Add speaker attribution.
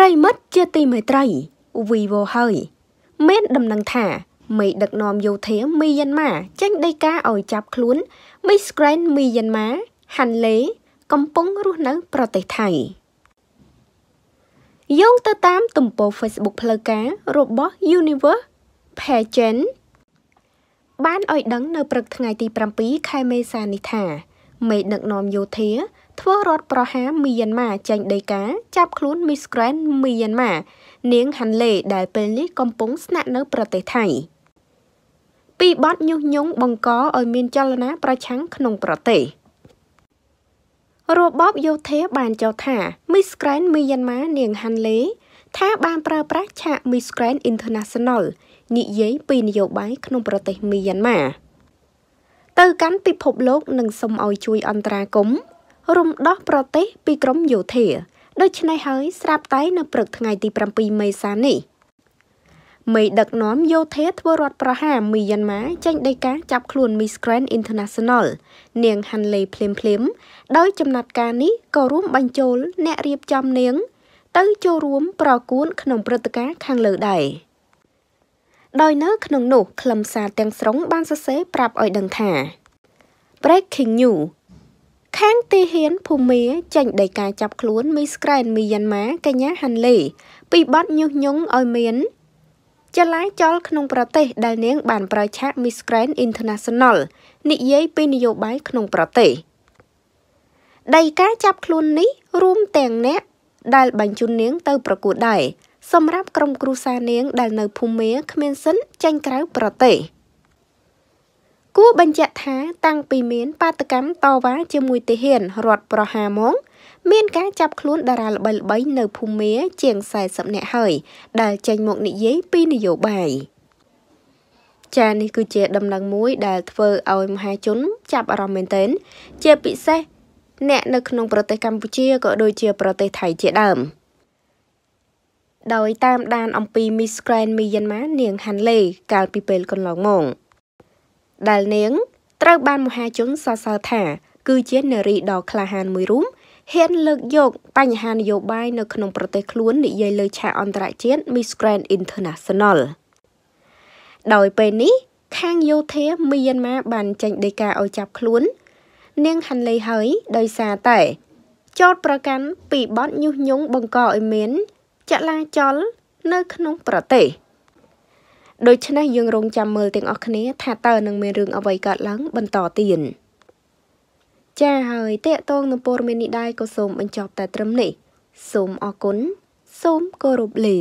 Speaker 1: ប្រិមិត្តជាទីមេត្រី Vivo ហើយមានដំណឹងថាមេដឹកនាំយោធាមីយ៉ាន់ម៉ាចេញដីកាឲ្យចាប់ខ្លួន Miss Grand មីយ៉ាន់ម៉ាហាន់ឡេកំពុងរស់នៅប្រទេសថៃយោងទៅតាមទំព័រ Facebook ផ្លូវការរបស់ Universe Pageant បានឲ្យដឹងនៅព្រឹកថ្ងៃទី7ខែមេសានេះថា មេដឹកនាំយោធាធ្វើរដ្ឋប្រហារមីយ៉ាន់ម៉ាចេញដីកាចាប់ខ្លួន Miss Grand មីយ៉ាន់ម៉ានាងហាន់លេដែលពេលនេះកំពុងស្នាក់នៅ ប្រទេសថៃពីបទញុះញង់បង្កឲ្យមានចលនាប្រឆាំងក្នុងប្រទេស របបយោធាបានចោទថា Miss Grand មីយ៉ាន់ម៉ានាងហាន់លេថាបានប្រើប្រាស់ឆាក Miss Grand International និយាយពីនយោបាយក្នុងប្រទេសមីយ៉ាន់ម៉ាទៅកាន់ពិភពលោកនិងសុំឲ្យជួយអន្តរាគមន៍រំដោះប្រទេសពីក្រមយោធាដូច្នេះហើយស្រាប់តែនៅព្រឹកថ្ងៃទី7មេសានេះមេដឹកនាំយោធាធ្វើរដ្ឋប្រហារមីយ៉ាន់ម៉ាចេញដីកាចាប់ខ្លួន Miss Grand International នាង Hanley ភ្លាមភ្លាមដោយចំណាត់ការនេះក៏រួមបញ្ចូលអ្នករៀបចំនាងទៅចូលរួមប្រគួនក្នុងព្រឹត្តិការណ៍ខាងលើដែរដោយនៅ ក្នុងនោះខ្លឹមសារទាំងស្រុង បានសរសេរប្រាប់ឲ្យដឹងថា Breaking News ខាងទីហ៊ានភូមា ចេញដីកាចាប់ខ្លួនមីស្ក្រែនមីយ៉ាន់ម៉ាកញ្ញាហាន់លីពីបទញុះញង់ឲ្យមាន ចលាចលក្នុងប្រទេសដែលនាងបានប្រើឆាក Miss Grand International និយាយពីនយោបាយក្នុងប្រទេស ដីកាចាប់ខ្លួននេះ រួមទាំងអ្នកដែលបញ្ជូននាងទៅប្រកួតដែរសម្រាប់ក្រុមគ្រួសារនាងដែលនៅភូមាគ្មានសិនចេញក្រៅប្រទេស។គួរបញ្ជាក់ថាតាំងពីមានបាតកម្មតវ៉ាជាមួយទាហានរដ្ឋប្រហារមកមានការចាប់ខ្លួនតារាល្បីៗនៅភូមាជាង40នាក់ហើយដែលចេញមកនិយាយពីនយោបាយចានេះគឺជាដំណឹងមួយដែលធ្វើឲ្យមហាជនចាប់អារម្មណ៍មែនទែនជាពិសេស អ្នកនៅក្នុងប្រទេសកម្ពុជាក៏ដូចជាប្រទេសថៃជាដើមដោយតាមដានអំពី Miss Grand Myanmar នាងហាន់លេកាលពីពេលកន្លងមកដែលនាងត្រូវបានមហាជនសរសើរថា គឺជានារីដ៏ក្លាហានមួយរូបហ៊ានលើកយកបញ្ហានយោបាយនៅក្នុងប្រទេសខ្លួននិយាយលើឆាកអន្តរជាតិ Miss Grand International ដោយពេលនេះខាងយោធាមីយ៉ាន់ម៉ាបានចេញដីកាឲ្យចាប់ខ្លួន នាងហាន់លីហើយដោយសារតែចោតប្រកាន់ពីបទញុះញង់បង្កឲ្យមានចលាចល នៅក្នុងប្រទេស។ដូច្នេះយើងរងចាំមើលទាំងអស់គ្នា ថាតើនឹងមានរឿងអ្វីកើតឡើងបន្តទៀតចា៎ហើយតេតងនឹងព័ត៌មាននេះដែរក៏សូមបញ្ចប់តែត្រឹមនេះសូមអរគុណសូមគោរពលា